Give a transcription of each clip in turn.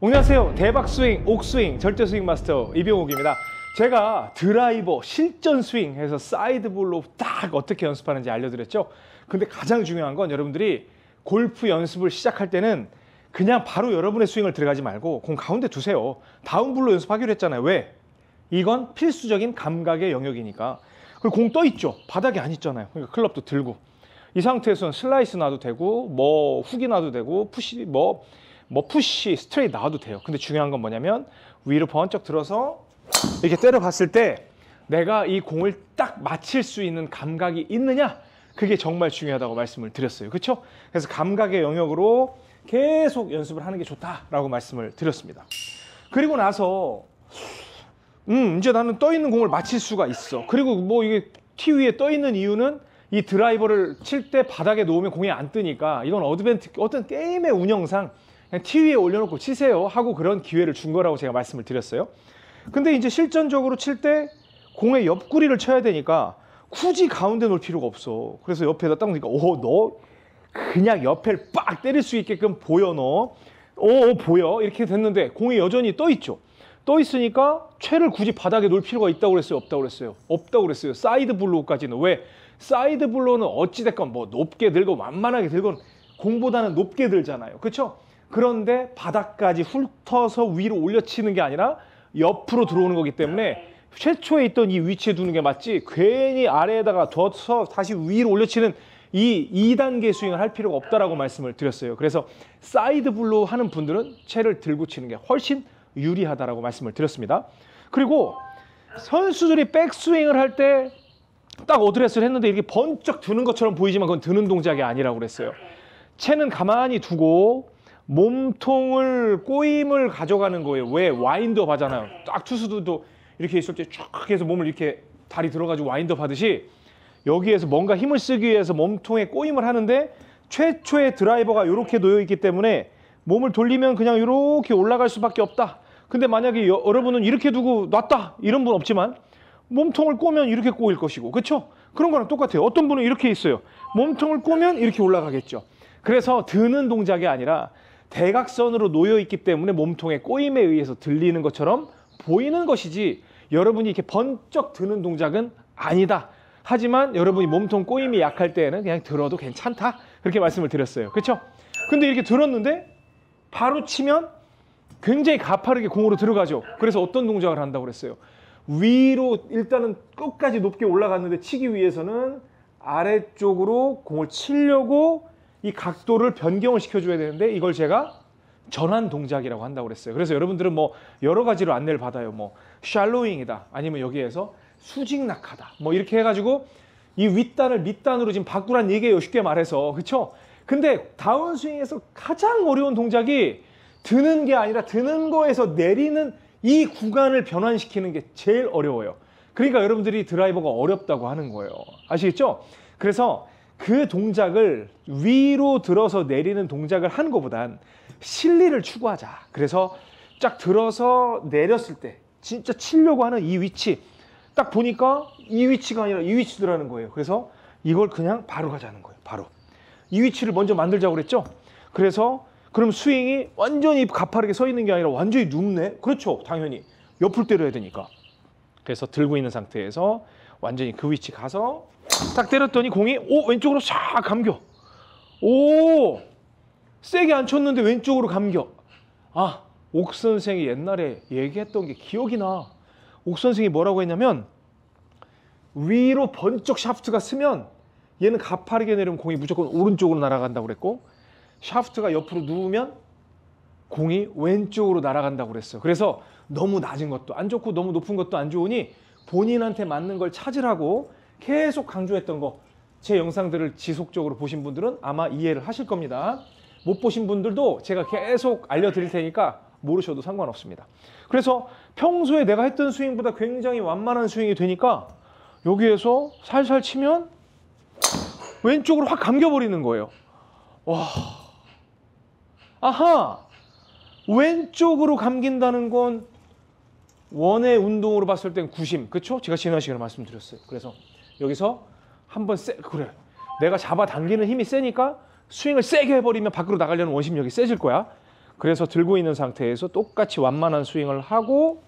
안녕하세요 대박스윙, 옥스윙, 절대스윙 마스터 이병욱입니다 제가 드라이버, 실전 스윙 해서 사이드볼로 딱 어떻게 연습하는지 알려드렸죠 근데 가장 중요한 건 여러분들이 골프 연습을 시작할 때는 그냥 바로 여러분의 스윙을 들어가지 말고 공 가운데 두세요 다운블로 연습하기로 했잖아요 왜? 이건 필수적인 감각의 영역이니까 그리고 공 떠 있죠 바닥에 안 있잖아요 그러니까 클럽도 들고 이 상태에서는 슬라이스 놔도 되고 뭐 훅이 놔도 되고 푸시 뭐뭐 푸시, 스트레이 나와도 돼요. 근데 중요한 건 뭐냐면 위로 번쩍 들어서 이렇게 때려봤을 때 내가 이 공을 딱 맞힐 수 있는 감각이 있느냐? 그게 정말 중요하다고 말씀을 드렸어요. 그쵸 그래서 감각의 영역으로 계속 연습을 하는 게 좋다라고 말씀을 드렸습니다. 그리고 나서 음, 이제 나는 떠 있는 공을 맞힐 수가 있어. 그리고 뭐 이게 티 위에 떠 있는 이유는 이 드라이버를 칠 때 바닥에 놓으면 공이 안 뜨니까 이건 어드밴트 어떤 게임의 운영상 그냥 티 위에 올려놓고 치세요 하고 그런 기회를 준 거라고 제가 말씀을 드렸어요. 근데 이제 실전적으로 칠 때 공의 옆구리를 쳐야 되니까 굳이 가운데 놓을 필요가 없어. 그래서 옆에다 딱 놓으니까 오너 어, 그냥 옆에빡 때릴 수 있게끔 보여 너. 오 어, 어, 보여 이렇게 됐는데 공이 여전히 떠 있죠. 떠 있으니까 채를 굳이 바닥에 놓을 필요가 있다고 그랬어요? 없다고 그랬어요? 없다고 그랬어요. 사이드 블로우까지는 왜? 사이드 블로우는 어찌됐건 뭐 높게 들고 완만하게 들건 공보다는 높게 들잖아요. 그렇죠? 그런데 바닥까지 훑어서 위로 올려치는 게 아니라 옆으로 들어오는 거기 때문에 네. 최초에 있던 이 위치에 두는 게 맞지 괜히 아래에다가 둬서 다시 위로 올려치는 이 2단계 스윙을 할 필요가 없다라고 말씀을 드렸어요. 그래서 사이드 블로 하는 분들은 채를 들고 치는 게 훨씬 유리하다라고 말씀을 드렸습니다. 그리고 선수들이 백스윙을 할 때 딱 어드레스를 했는데 이렇게 번쩍 드는 것처럼 보이지만 그건 드는 동작이 아니라고 그랬어요. 네. 채는 가만히 두고 몸통을 꼬임을 가져가는 거예요. 왜? 와인드업 하잖아요. 딱 투수들도 이렇게 있을 때쫙 해서 몸을 이렇게 다리 들어가지고 와인드업 하듯이 여기에서 뭔가 힘을 쓰기 위해서 몸통에 꼬임을 하는데 최초의 드라이버가 이렇게 놓여 있기 때문에 몸을 돌리면 그냥 이렇게 올라갈 수밖에 없다. 근데 만약에 여, 러분은 이렇게 두고 놨다 이런 분 없지만 몸통을 꼬면 이렇게 꼬일 것이고 그렇죠? 그런 거랑 똑같아요. 어떤 분은 이렇게 있어요. 몸통을 꼬면 이렇게 올라가겠죠. 그래서 드는 동작이 아니라 대각선으로 놓여 있기 때문에 몸통의 꼬임에 의해서 들리는 것처럼 보이는 것이지 여러분이 이렇게 번쩍 드는 동작은 아니다. 하지만 여러분이 몸통 꼬임이 약할 때에는 그냥 들어도 괜찮다. 그렇게 말씀을 드렸어요. 그렇죠? 근데 이렇게 들었는데 바로 치면 굉장히 가파르게 공으로 들어가죠. 그래서 어떤 동작을 한다고 그랬어요? 위로 일단은 끝까지 높게 올라갔는데 치기 위해서는 아래쪽으로 공을 치려고 이 각도를 변경을 시켜줘야 되는데 이걸 제가 전환 동작이라고 한다고 그랬어요. 그래서 여러분들은 뭐 여러 가지로 안내를 받아요. 뭐 샬로잉이다. 아니면 여기에서 수직낙하다. 뭐 이렇게 해가지고 이 윗단을 밑단으로 지금 바꾸란 얘기예요. 쉽게 말해서. 그쵸 근데 다운스윙에서 가장 어려운 동작이 드는 게 아니라 드는 거에서 내리는 이 구간을 변환시키는 게 제일 어려워요. 그러니까 여러분들이 드라이버가 어렵다고 하는 거예요. 아시겠죠? 그래서 그 동작을 위로 들어서 내리는 동작을 하는 것보단 실리를 추구하자. 그래서 쫙 들어서 내렸을 때 진짜 치려고 하는 이 위치 딱 보니까 이 위치가 아니라 이 위치더라는 거예요. 그래서 이걸 그냥 바로 가자는 거예요. 바로. 이 위치를 먼저 만들자고 그랬죠? 그래서 그럼 스윙이 완전히 가파르게 서 있는 게 아니라 완전히 눕네? 그렇죠. 당연히. 옆을 때려야 되니까. 그래서 들고 있는 상태에서 완전히 그 위치 가서 딱 때렸더니 공이 오 왼쪽으로 샥 감겨. 오 세게 안 쳤는데 왼쪽으로 감겨. 아옥 선생이 옛날에 얘기했던 게 기억이 나. 옥 선생이 뭐라고 했냐면 위로 번쩍 샤프트가 쓰면 얘는 가파르게 내리면 공이 무조건 오른쪽으로 날아간다고 그랬고 샤프트가 옆으로 누우면 공이 왼쪽으로 날아간다고 그랬어요. 그래서 너무 낮은 것도 안 좋고 너무 높은 것도 안 좋으니 본인한테 맞는 걸 찾으라고 계속 강조했던 거 제 영상들을 지속적으로 보신 분들은 아마 이해를 하실 겁니다. 못 보신 분들도 제가 계속 알려드릴 테니까 모르셔도 상관없습니다. 그래서 평소에 내가 했던 스윙보다 굉장히 완만한 스윙이 되니까 여기에서 살살 치면 왼쪽으로 확 감겨버리는 거예요. 와. 아하! 왼쪽으로 감긴다는 건 원의 운동으로 봤을 땐 구심, 그쵸? 제가 지난 시간에 말씀드렸어요. 그래서 여기서 한번 세, 그래. 내가 잡아당기는 힘이 세니까 스윙을 세게 해버리면 밖으로 나가려는 원심력이 세질 거야. 그래서 들고 있는 상태에서 똑같이 완만한 스윙을 하고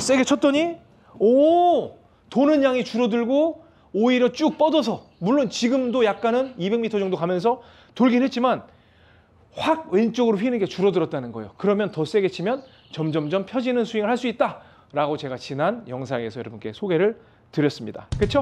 세게 쳤더니 오! 도는 양이 줄어들고 오히려 쭉 뻗어서 물론 지금도 약간은 200m 정도 가면서 돌긴 했지만 확 왼쪽으로 휘는 게 줄어들었다는 거예요. 그러면 더 세게 치면 점점점 펴지는 스윙을 할 수 있다라고 제가 지난 영상에서 여러분께 소개를 드렸습니다. 그렇죠?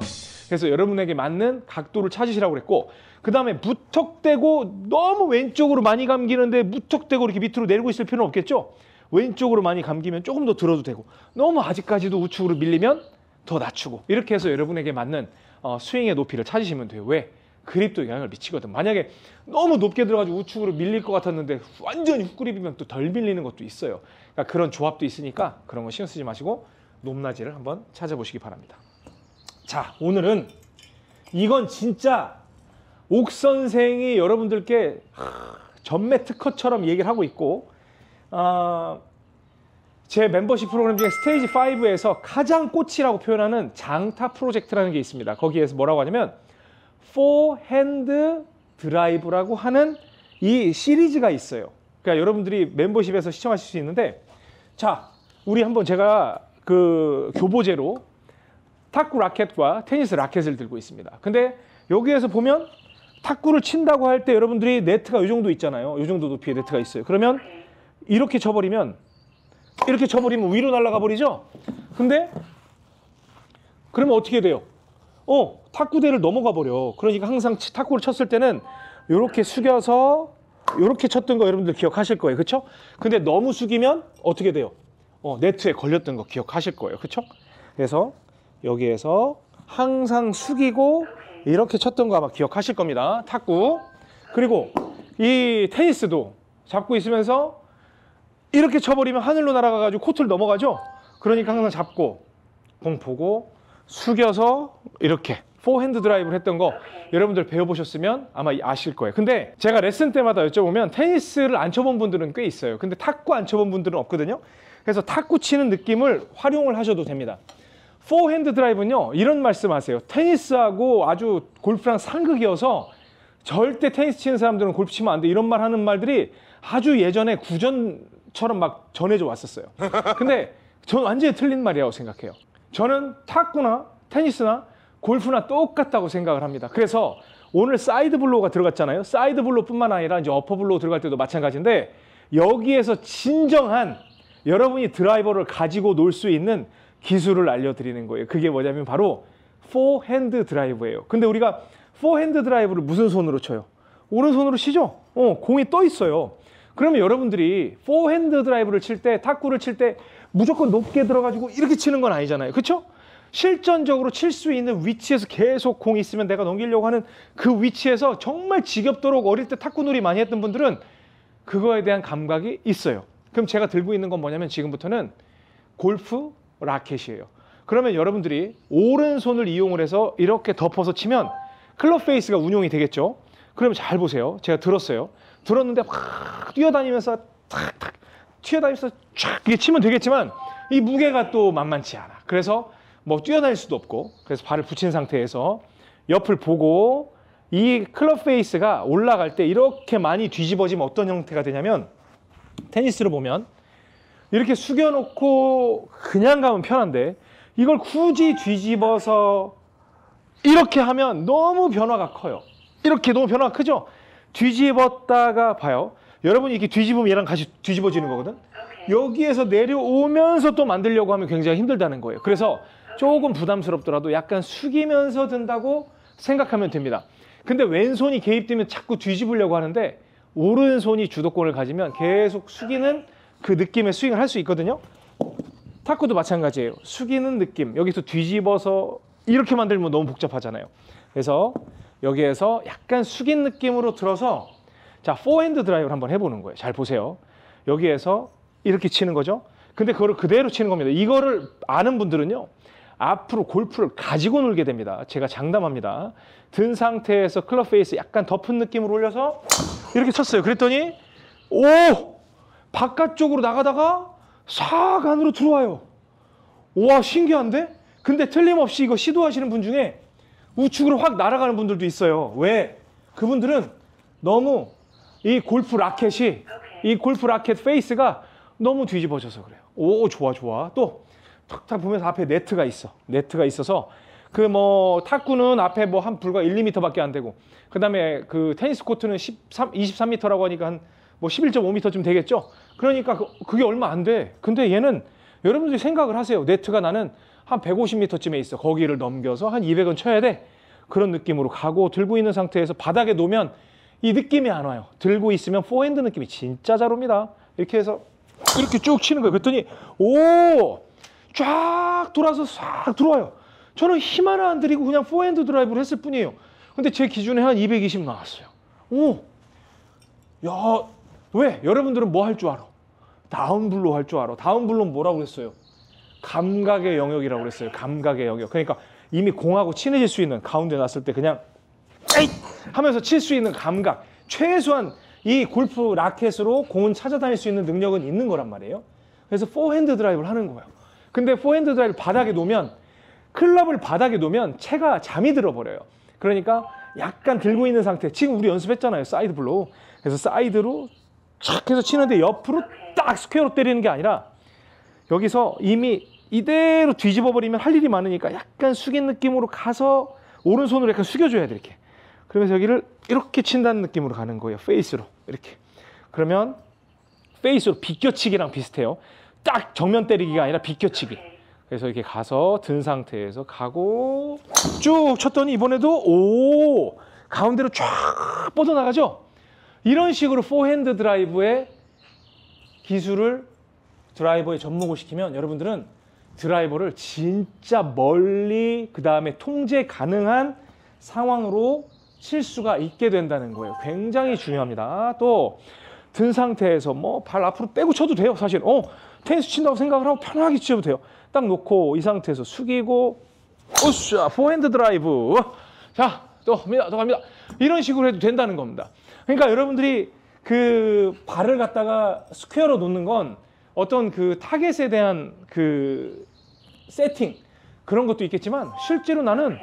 그래서 여러분에게 맞는 각도를 찾으시라고 그랬고 그 다음에 무턱대고 너무 왼쪽으로 많이 감기는데 무턱대고 이렇게 밑으로 내리고 있을 필요는 없겠죠? 왼쪽으로 많이 감기면 조금 더 들어도 되고 너무 아직까지도 우측으로 밀리면 더 낮추고 이렇게 해서 여러분에게 맞는 어, 스윙의 높이를 찾으시면 돼요. 왜? 그립도 영향을 미치거든. 만약에 너무 높게 들어가지고 우측으로 밀릴 것 같았는데 완전히 훅그립이면 또 덜 밀리는 것도 있어요. 그러니까 그런 조합도 있으니까 그런 거 신경 쓰지 마시고 높낮이를 한번 찾아보시기 바랍니다. 자, 오늘은 이건 진짜 옥 선생이 여러분들께 전매 특허처럼 얘기를 하고 있고 어, 제 멤버십 프로그램 중에 스테이지 5에서 가장 꽃이라고 표현하는 장타 프로젝트라는 게 있습니다. 거기에서 뭐라고 하냐면 포핸드 드라이브라고 하는 이 시리즈가 있어요. 그러니까 여러분들이 멤버십에서 시청하실 수 있는데 자, 우리 한번 제가 그 교보제로 탁구 라켓과 테니스 라켓을 들고 있습니다. 근데 여기에서 보면 탁구를 친다고 할 때 여러분들이 네트가 이 정도 있잖아요. 이 정도 높이의 네트가 있어요. 그러면 이렇게 쳐버리면 이렇게 쳐버리면 위로 날아가 버리죠? 근데 그러면 어떻게 돼요? 어 탁구대를 넘어가 버려 그러니까 항상 탁구를 쳤을 때는 이렇게 숙여서 이렇게 쳤던 거 여러분들 기억하실 거예요 그쵸? 근데 너무 숙이면 어떻게 돼요? 어, 네트에 걸렸던 거 기억하실 거예요 그쵸? 그래서 여기에서 항상 숙이고 이렇게 쳤던 거 아마 기억하실 겁니다 탁구 그리고 이 테니스도 잡고 있으면서 이렇게 쳐버리면 하늘로 날아가가지고 코트를 넘어가죠 그러니까 항상 잡고 공 보고 숙여서 이렇게 포핸드 드라이브를 했던 거 여러분들 배워보셨으면 아마 아실 거예요 근데 제가 레슨 때마다 여쭤보면 테니스를 안 쳐본 분들은 꽤 있어요 근데 탁구 안 쳐본 분들은 없거든요 그래서 탁구 치는 느낌을 활용을 하셔도 됩니다 포핸드 드라이브는요 이런 말씀하세요 테니스하고 아주 골프랑 상극이어서 절대 테니스 치는 사람들은 골프 치면 안 돼 이런 말 하는 말들이 아주 예전에 구전처럼 막 전해져 왔었어요 근데 전 완전히 틀린 말이라고 생각해요 저는 탁구나 테니스나 골프나 똑같다고 생각을 합니다. 그래서 오늘 사이드 블로우가 들어갔잖아요. 사이드 블로우뿐만 아니라 이제 어퍼 블로우 들어갈 때도 마찬가지인데 여기에서 진정한 여러분이 드라이버를 가지고 놀 수 있는 기술을 알려드리는 거예요. 그게 뭐냐면 바로 포핸드 드라이브예요. 근데 우리가 포핸드 드라이브를 무슨 손으로 쳐요? 오른손으로 치죠? 어, 공이 떠 있어요. 그러면 여러분들이 포핸드 드라이브를 칠 때, 탁구를 칠때 무조건 높게 들어가지고 이렇게 치는 건 아니잖아요. 그렇죠? 실전적으로 칠 수 있는 위치에서 계속 공이 있으면 내가 넘기려고 하는 그 위치에서 정말 지겹도록 어릴 때 탁구놀이 많이 했던 분들은 그거에 대한 감각이 있어요. 그럼 제가 들고 있는 건 뭐냐면 지금부터는 골프 라켓이에요. 그러면 여러분들이 오른손을 이용을 해서 이렇게 덮어서 치면 클럽 페이스가 운용이 되겠죠. 그럼잘 보세요. 제가 들었어요. 들었는데 막 뛰어다니면서 탁탁 튀어다니면서 쫙 치면 되겠지만 이 무게가 또 만만치 않아. 그래서 뭐 뛰어다닐 수도 없고 그래서 발을 붙인 상태에서 옆을 보고 이 클럽 페이스가 올라갈 때 이렇게 많이 뒤집어지면 어떤 형태가 되냐면 테니스로 보면 이렇게 숙여놓고 그냥 가면 편한데 이걸 굳이 뒤집어서 이렇게 하면 너무 변화가 커요. 이렇게 너무 변화가 크죠? 뒤집었다가 봐요. 여러분이 이렇게 뒤집으면 얘랑 같이 뒤집어지는 거거든. 여기에서 내려오면서 또 만들려고 하면 굉장히 힘들다는 거예요. 그래서 조금 부담스럽더라도 약간 숙이면서 든다고 생각하면 됩니다. 근데 왼손이 개입되면 자꾸 뒤집으려고 하는데 오른손이 주도권을 가지면 계속 숙이는 그 느낌의 스윙을 할 수 있거든요. 탁구도 마찬가지예요. 숙이는 느낌. 여기서 뒤집어서 이렇게 만들면 너무 복잡하잖아요. 그래서 여기에서 약간 숙인 느낌으로 들어서 자, 포핸드 드라이브를 한번 해보는 거예요. 잘 보세요. 여기에서 이렇게 치는 거죠. 근데 그거를 그대로 치는 겁니다. 이거를 아는 분들은요. 앞으로 골프를 가지고 놀게 됩니다. 제가 장담합니다. 든 상태에서 클럽 페이스 약간 덮은 느낌으로 올려서 이렇게 쳤어요. 그랬더니 오! 바깥쪽으로 나가다가 싹 안으로 들어와요. 와, 신기한데? 근데 틀림없이 이거 시도하시는 분 중에 우측으로 확 날아가는 분들도 있어요. 왜? 그분들은 너무 이 골프 라켓이 이 골프 라켓 페이스가 너무 뒤집어져서 그래요. 오 좋아 좋아. 또 탁탁 보면서 앞에 네트가 있어. 네트가 있어서 그 뭐 탁구는 앞에 뭐 한 불과 1, 2m밖에 안 되고 그다음에 그 테니스 코트는 13 23m라고 하니까 한 뭐 11.5m쯤 되겠죠. 그러니까 그, 그게 얼마 안 돼. 근데 얘는 여러분들이 생각을 하세요. 네트가 나는 한 150m쯤에 있어. 거기를 넘겨서 한 200은 쳐야 돼. 그런 느낌으로 가고 들고 있는 상태에서 바닥에 놓으면 이 느낌이 안 와요. 들고 있으면 포핸드 느낌이 진짜 잘 옵니다. 이렇게 해서 이렇게 쭉 치는 거예요. 그랬더니 오! 쫙 돌아서 싹 들어와요. 저는 힘 하나 안드리고 그냥 포핸드 드라이브를 했을 뿐이에요. 근데 제 기준에 한 220 나왔어요. 오! 야, 왜? 여러분들은 뭐 할 줄 알아? 다운블로 할 줄 알아. 다운블로 뭐라고 그랬어요? 감각의 영역이라고 그랬어요. 감각의 영역. 그러니까 이미 공하고 친해질 수 있는 가운데 났을 때 그냥 에잇! 하면서 칠 수 있는 감각 최소한 이 골프 라켓으로 공은 찾아다닐 수 있는 능력은 있는 거란 말이에요 그래서 포핸드 드라이브를 하는 거예요 근데 포핸드 드라이브를 바닥에 놓으면 클럽을 바닥에 놓으면 채가 잠이 들어버려요 그러니까 약간 들고 있는 상태 지금 우리 연습했잖아요 사이드 블로우 그래서 사이드로 착 해서 치는데 옆으로 딱 스퀘어로 때리는 게 아니라 여기서 이미 이대로 뒤집어 버리면 할 일이 많으니까 약간 숙인 느낌으로 가서 오른손으로 약간 숙여줘야 돼 이렇게 그래서 여기를 이렇게 친다는 느낌으로 가는 거예요. 페이스로 이렇게. 그러면 페이스로 비껴치기랑 비슷해요. 딱 정면 때리기가 아니라 비껴치기. 그래서 이렇게 가서 든 상태에서 가고 쭉 쳤더니 이번에도 오 가운데로 쫙 뻗어나가죠. 이런 식으로 포핸드 드라이브의 기술을 드라이버에 접목을 시키면 여러분들은 드라이버를 진짜 멀리 그 다음에 통제 가능한 상황으로 칠 수가 있게 된다는 거예요. 굉장히 중요합니다. 또 든 상태에서 뭐 발 앞으로 빼고 쳐도 돼요. 사실 어 테니스 친다고 생각을 하고 편하게 치셔도 돼요. 딱 놓고 이 상태에서 숙이고 오쌰 포핸드 드라이브 자또 갑니다 또 갑니다 이런 식으로 해도 된다는 겁니다. 그러니까 여러분들이 그 발을 갖다가 스퀘어로 놓는 건 어떤 그 타겟에 대한 그 세팅 그런 것도 있겠지만 실제로 나는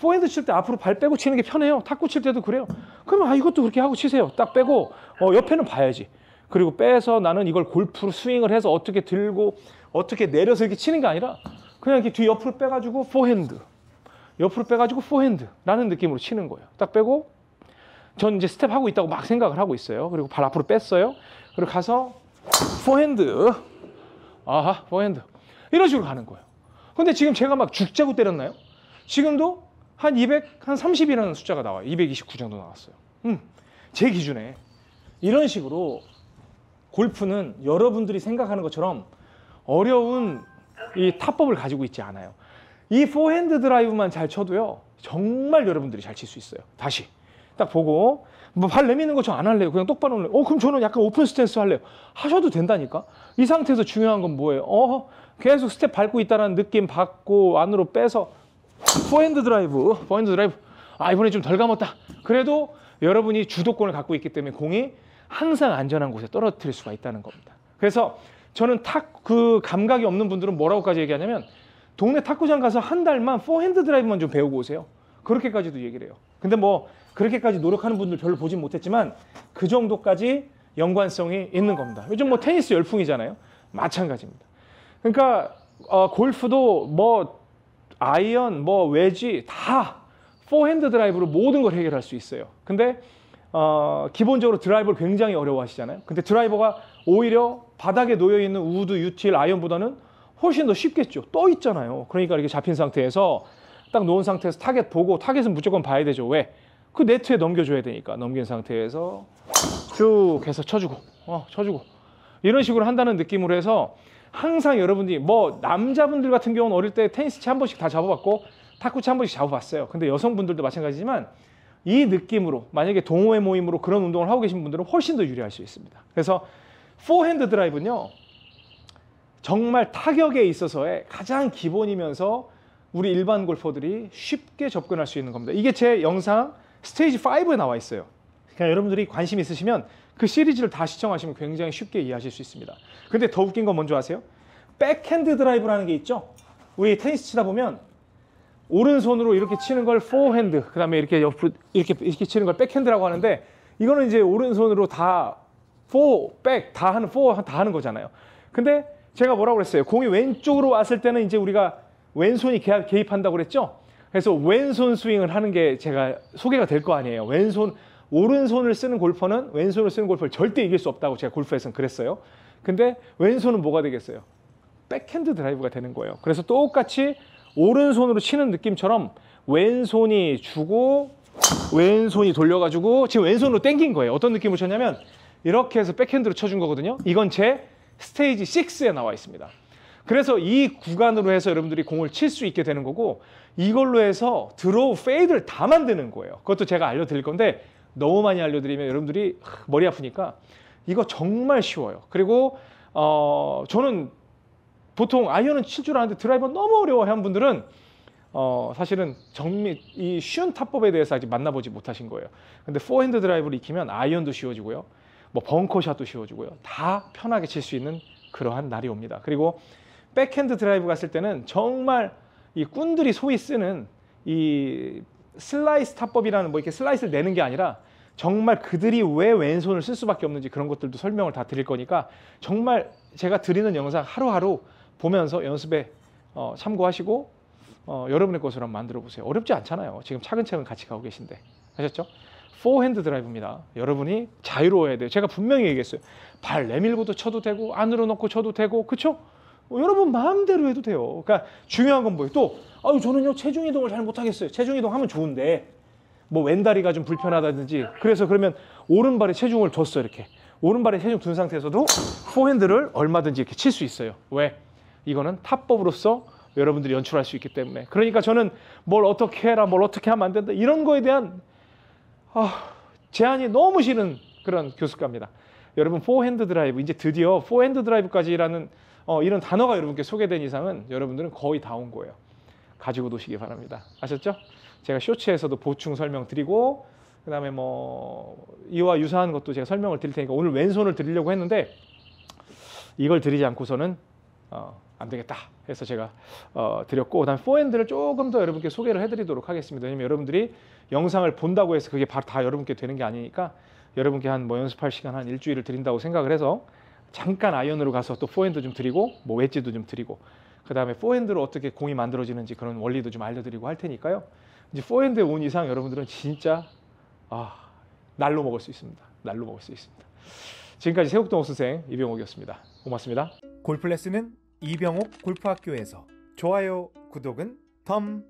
포핸드 칠 때 앞으로 발 빼고 치는 게 편해요. 탁구 칠 때도 그래요. 그러면 아 이것도 그렇게 하고 치세요. 딱 빼고 어, 옆에는 봐야지. 그리고 빼서 나는 이걸 골프로 스윙을 해서 어떻게 들고 어떻게 내려서 이렇게 치는 게 아니라 그냥 이렇게 뒤 옆으로 빼가지고 포핸드 옆으로 빼가지고 포핸드라는 느낌으로 치는 거예요. 딱 빼고 전 이제 스텝 하고 있다고 막 생각을 하고 있어요. 그리고 발 앞으로 뺐어요. 그리고 가서 포핸드 아하 포핸드 이런 식으로 가는 거예요. 근데 지금 제가 막 죽자고 때렸나요? 지금도 한 200, 한 30이라는 숫자가 나와요. 229 정도 나왔어요. 음, 제 기준에. 이런 식으로 골프는 여러분들이 생각하는 것처럼 어려운 이 타법을 가지고 있지 않아요. 이 포핸드 드라이브만 잘 쳐도요. 정말 여러분들이 잘 칠 수 있어요. 다시. 딱 보고 뭐발 내미는 거 저 안 할래요. 그냥 똑바로 올래요. 어 그럼 저는 약간 오픈 스탠스 할래요. 하셔도 된다니까. 이 상태에서 중요한 건 뭐예요? 어 계속 스텝 밟고 있다는 느낌 받고 안으로 빼서 포핸드 드라이브, 포핸드 드라이브. 아, 이번에 좀 덜 감았다. 그래도 여러분이 주도권을 갖고 있기 때문에 공이 항상 안전한 곳에 떨어뜨릴 수가 있다는 겁니다. 그래서 저는 탁 그 감각이 없는 분들은 뭐라고까지 얘기하냐면 동네 탁구장 가서 한 달만 포핸드 드라이브만 좀 배우고 오세요. 그렇게까지도 얘기를 해요. 근데 뭐 그렇게까지 노력하는 분들 별로 보진 못했지만 그 정도까지 연관성이 있는 겁니다. 요즘 뭐 테니스 열풍이잖아요. 마찬가지입니다. 그러니까 어, 골프도 뭐 아이언, 뭐 외지 다 포핸드 드라이브로 모든 걸 해결할 수 있어요. 근데 어, 기본적으로 드라이브를 굉장히 어려워하시잖아요. 근데 드라이버가 오히려 바닥에 놓여 있는 우드, 유틸, 아이언보다는 훨씬 더 쉽겠죠. 떠 있잖아요. 그러니까 이렇게 잡힌 상태에서 딱 놓은 상태에서 타겟 보고 타겟은 무조건 봐야 되죠. 왜? 그 네트에 넘겨줘야 되니까 넘긴 상태에서 쭉 해서 쳐주고, 어, 쳐주고 이런 식으로 한다는 느낌으로 해서 항상 여러분들이 뭐 남자분들 같은 경우는 어릴 때 테니스채 한 번씩 다 잡아봤고 탁구채 한 번씩 잡아봤어요. 근데 여성분들도 마찬가지지만 이 느낌으로 만약에 동호회 모임으로 그런 운동을 하고 계신 분들은 훨씬 더 유리할 수 있습니다. 그래서 포핸드 드라이브는요. 정말 타격에 있어서의 가장 기본이면서 우리 일반 골퍼들이 쉽게 접근할 수 있는 겁니다. 이게 제 영상 스테이지 5에 나와 있어요. 그러니까 여러분들이 관심 있으시면 그 시리즈를 다 시청하시면 굉장히 쉽게 이해하실 수 있습니다. 근데 더 웃긴 건 뭔지 아세요? 백핸드 드라이브라는 게 있죠? 우리 테니스 치다 보면 오른손으로 이렇게 치는 걸 포핸드, 그 다음에 이렇게 옆으로 이렇게, 이렇게 치는 걸 백핸드라고 하는데 이거는 이제 오른손으로 다 포, 백, 다 하는, 포, 다 하는 거잖아요. 근데 제가 뭐라고 그랬어요? 공이 왼쪽으로 왔을 때는 이제 우리가 왼손이 개입한다고 그랬죠? 그래서 왼손 스윙을 하는 게 제가 소개가 될 거 아니에요. 왼손 오른손을 쓰는 골퍼는 왼손을 쓰는 골퍼를 절대 이길 수 없다고 제가 골프에서는 그랬어요. 근데 왼손은 뭐가 되겠어요? 백핸드 드라이브가 되는 거예요. 그래서 똑같이 오른손으로 치는 느낌처럼 왼손이 주고 왼손이 돌려가지고 지금 왼손으로 땡긴 거예요. 어떤 느낌을 쳤냐면 이렇게 해서 백핸드로 쳐준 거거든요. 이건 제 스테이지 6에 나와 있습니다. 그래서 이 구간으로 해서 여러분들이 공을 칠 수 있게 되는 거고 이걸로 해서 드로우 페이드를 다 만드는 거예요. 그것도 제가 알려드릴 건데 너무 많이 알려드리면 여러분들이 머리 아프니까 이거 정말 쉬워요. 그리고 어, 저는 보통 아이언은 칠 줄 아는데 드라이버 너무 어려워하는 분들은 어, 사실은 정밀 이 쉬운 타법에 대해서 아직 만나보지 못하신 거예요. 근데 포핸드 드라이브를 익히면 아이언도 쉬워지고요. 뭐 벙커샷도 쉬워지고요. 다 편하게 칠 수 있는 그러한 날이 옵니다. 그리고 백핸드 드라이브 갔을 때는 정말 이 꾼들이 소위 쓰는 이 슬라이스 타법이라는 뭐 이렇게 슬라이스를 내는 게 아니라 정말 그들이 왜 왼손을 쓸 수밖에 없는지 그런 것들도 설명을 다 드릴 거니까 정말 제가 드리는 영상 하루하루 보면서 연습에 어, 참고하시고 어, 여러분의 것으로 한번 만들어 보세요. 어렵지 않잖아요. 지금 차근차근 같이 가고 계신데 하셨죠? 포핸드 드라이브입니다. 여러분이 자유로워야 돼요. 제가 분명히 얘기했어요. 발 내밀고도 쳐도 되고 안으로 넣고 쳐도 되고 그쵸? 어, 여러분 마음대로 해도 돼요. 그러니까 중요한 건 뭐예요? 또 아유 저는요 체중 이동을 잘 못하겠어요. 체중 이동 하면 좋은데 뭐 왼다리가 좀 불편하다든지 그래서 그러면 오른발에 체중을 줬어 이렇게 오른발에 체중 둔 상태에서도 포핸드를 얼마든지 이렇게 칠 수 있어요 왜? 이거는 탑법으로서 여러분들이 연출할 수 있기 때문에 그러니까 저는 뭘 어떻게 해라 뭘 어떻게 하면 안 된다 이런 거에 대한 아, 제한이 너무 싫은 그런 교수가입니다 여러분 포핸드 드라이브 이제 드디어 포핸드 드라이브까지라는 어, 이런 단어가 여러분께 소개된 이상은 여러분들은 거의 다 온 거예요 가지고 노시기 바랍니다 아셨죠? 제가 쇼츠에서도 보충 설명드리고 그다음에 뭐 이와 유사한 것도 제가 설명을 드릴 테니까 오늘 왼손을 드리려고 했는데 이걸 드리지 않고서는 어, 안 되겠다 해서 제가 어, 드렸고 그다음에 포핸드를 조금 더 여러분께 소개를 해드리도록 하겠습니다. 왜냐면 여러분들이 영상을 본다고 해서 그게 바로 다 여러분께 되는 게 아니니까 여러분께 한 뭐 연습할 시간 한 일주일을 드린다고 생각을 해서 잠깐 아이언으로 가서 또 포핸드 좀 드리고 뭐 웨지도 좀 드리고 그 다음에 포핸드로 어떻게 공이 만들어지는지 그런 원리도 좀 알려드리고 할 테니까요. 이제 포핸드에온 이상 여러분들은 진짜 아, 날로 먹을 수 있습니다. 날로 먹을 수 있습니다. 지금까지 세곡동 선생 이병옥이었습니다. 고맙습니다. 골프레스는 이병옥 골프학교에서 좋아요, 구독은 텀.